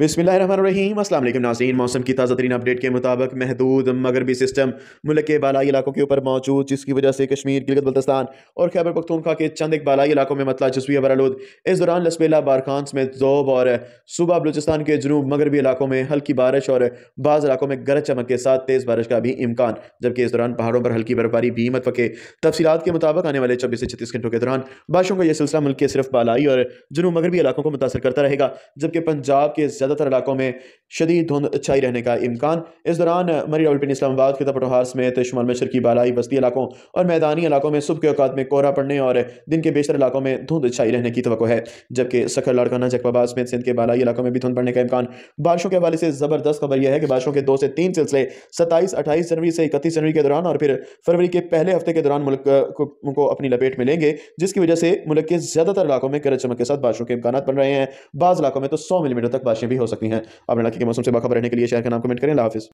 बिसमीम असल नाजीन मौसम की ताज़ा तरीन अपडेट के मुताबिक महदूद मगरबी सिस्टम मुल्क के बालाई इलाकों के ऊपर मौजूद जिसकी वजह से कश्मीर गिलगत बल्तस्तान और खैबर पखतूनखा के चंद एक बालाई इलाकों में मतला जसविया आलूद इस दौरान लसबेला बारखानस में जोब और सूबा बलूचिस्तान के जनूब मगरबी इलाकों में हल्की बारिश और बाज़ इलाकों में गरज चमक के साथ तेज़ बारिश का भी इम्कान जबकि इस दौरान पहाड़ों पर हल्की बर्फबारी भी पके तफसी के मुताबिक आने वाले चौबीस से छत्तीस घंटों के दौरान बारिशों का यह सिलसिला मुल्क के सिर्फ बालाई और जनूब मगरबी इलाकों को मुतासर करता रहेगा जबकि पंजाब के ज़्यादातर इलाकों में शदीद धुंध छाई रहने का इम्कान इस दौरान मरी रावलपिन इस्लामाबाद के तपटोहार समेत शुमाल मशर की बालाई बस्ती इलाकों और मैदानी इलाकों में सुबह के अवकात में कोहरा पड़ने और दिन के बेशर इलाकों में धुंध छाई रहने की तो है जबकि सखर लाड़काना जकबाबाद समेत सिंध के बालाई इलाकों में भी धुंध पड़ने का इम्कान बारिशों के हवाले से ज़बरदस्त खबर यह है कि बारिशों के दो से तीन सिलसिले सत्ताईस अट्ठाईस जनवरी से इकतीस जनवरी के दौरान और फिर फरवरी के पहले हफ्ते के दौरान मुल्क को अपनी लपेट में लेंगे जिसकी वजह से मुल्क के ज़्यादातर इलाकों में गरज चमक के साथ बारिशों के इम्कान बन रहे हैं बाज़ इलाकों में तो सौ मिलीमीटर तक बारिशें भी भी हो सकती हैं आप लड़की के मौसम से बाखबर रहने के लिए शहर का नाम कमेंट करें लाफिस